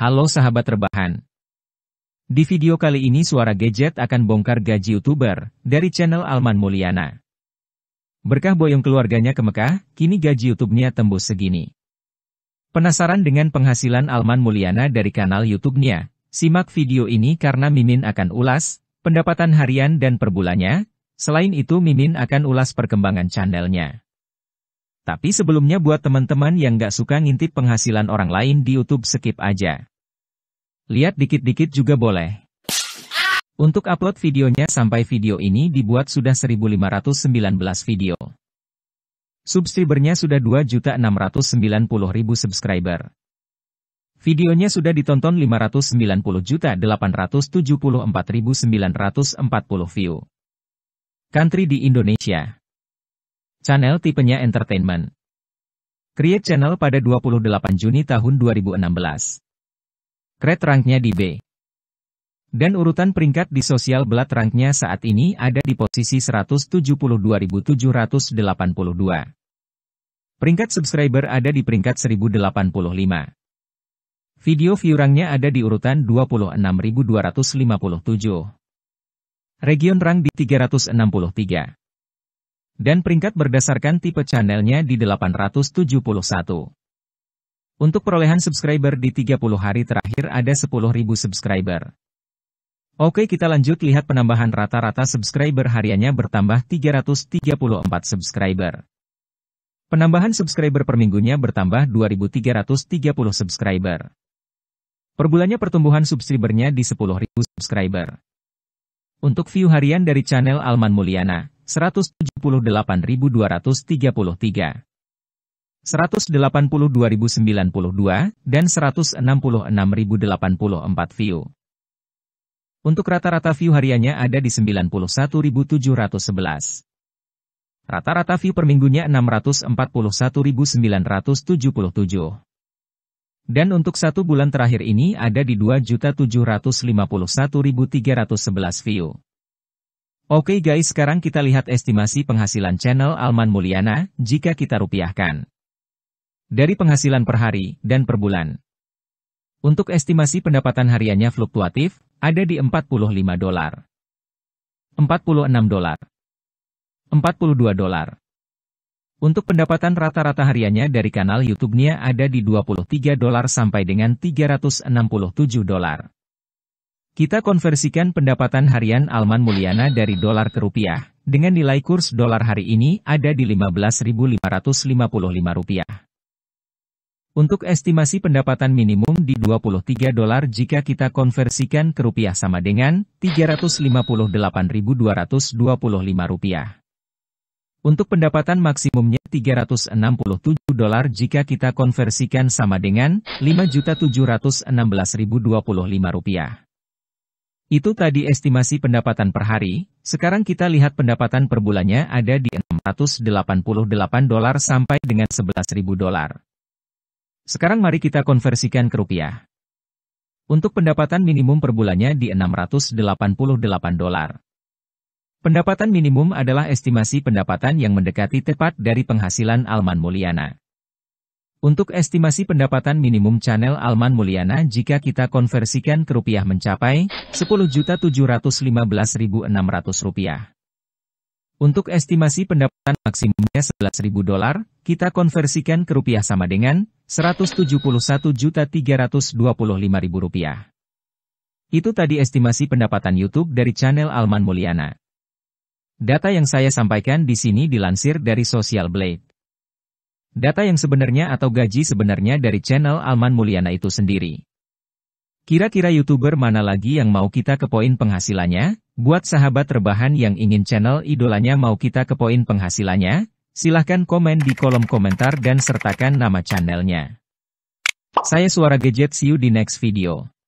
Halo sahabat rebahan. Di video kali ini Suara Gadget akan bongkar gaji YouTuber dari channel Alman Mulyana. Berkah boyong keluarganya ke Mekah, kini gaji YouTube-nya tembus segini. Penasaran dengan penghasilan Alman Mulyana dari kanal YouTube-nya? Simak video ini karena Mimin akan ulas pendapatan harian dan perbulannya. Selain itu Mimin akan ulas perkembangan channelnya. Tapi sebelumnya buat teman-teman yang gak suka ngintip penghasilan orang lain di YouTube skip aja. Lihat dikit-dikit juga boleh. Untuk upload videonya sampai video ini dibuat sudah 1519 video. Subscribernya sudah 2.690.000 subscriber. Videonya sudah ditonton 590.874.940 view. Country di Indonesia. Channel tipenya entertainment. Create channel pada 28 Juni tahun 2016. Kret ranknya di B. Dan urutan peringkat di sosial belat ranknya saat ini ada di posisi 172.782. Peringkat subscriber ada di peringkat 1085. Video view ranknya ada di urutan 26.257. Region rank di 363. Dan peringkat berdasarkan tipe channelnya di 871. Untuk perolehan subscriber di 30 hari terakhir ada 10.000 subscriber. Oke kita lanjut lihat penambahan rata-rata subscriber hariannya bertambah 334 subscriber. Penambahan subscriber per minggunya bertambah 2.330 subscriber. Per bulannya pertumbuhan subscribernya di 10.000 subscriber. Untuk view harian dari channel Alman Mulyana, 178.233. 182.092, dan 166.084 view. Untuk rata-rata view hariannya ada di 91.711. Rata-rata view per minggunya 641.977. Dan untuk satu bulan terakhir ini ada di 2.751.311 view. Oke guys sekarang kita lihat estimasi penghasilan channel Alman Mulyana, jika kita rupiahkan dari penghasilan per hari dan per bulan. Untuk estimasi pendapatan hariannya fluktuatif, ada di 45 dolar, 46 dolar, 42 dolar. Untuk pendapatan rata-rata hariannya dari kanal YouTube-nya ada di 23 dolar sampai dengan 367 dolar. Kita konversikan pendapatan harian Alman Mulyana dari dolar ke rupiah, dengan nilai kurs dolar hari ini ada di 15.555 rupiah. Untuk estimasi pendapatan minimum di 23 dolar jika kita konversikan ke rupiah sama dengan 358.225 rupiah. Untuk pendapatan maksimumnya 367 dolar jika kita konversikan sama dengan 5.716.025 rupiah. Itu tadi estimasi pendapatan per hari, sekarang kita lihat pendapatan per bulannya ada di 688 dolar sampai dengan 11.000 dolar. Sekarang mari kita konversikan ke rupiah. Untuk pendapatan minimum per bulannya di 688 dolar. Pendapatan minimum adalah estimasi pendapatan yang mendekati tepat dari penghasilan Alman Mulyana. Untuk estimasi pendapatan minimum channel Alman Mulyana jika kita konversikan ke rupiah mencapai 10.715.600 rupiah. Untuk estimasi pendapatan maksimumnya 11.000 dolar, kita konversikan ke rupiah sama dengan 171.325.000 rupiah. Itu tadi estimasi pendapatan YouTube dari channel Alman Mulyana. Data yang saya sampaikan di sini dilansir dari Social Blade. Data yang sebenarnya atau gaji sebenarnya dari channel Alman Mulyana itu sendiri. Kira-kira YouTuber mana lagi yang mau kita ke poin penghasilannya? Buat sahabat rebahan yang ingin channel idolanya mau kita ke poin penghasilannya, silahkan komen di kolom komentar dan sertakan nama channelnya. Saya Suara Gadget, see you di next video.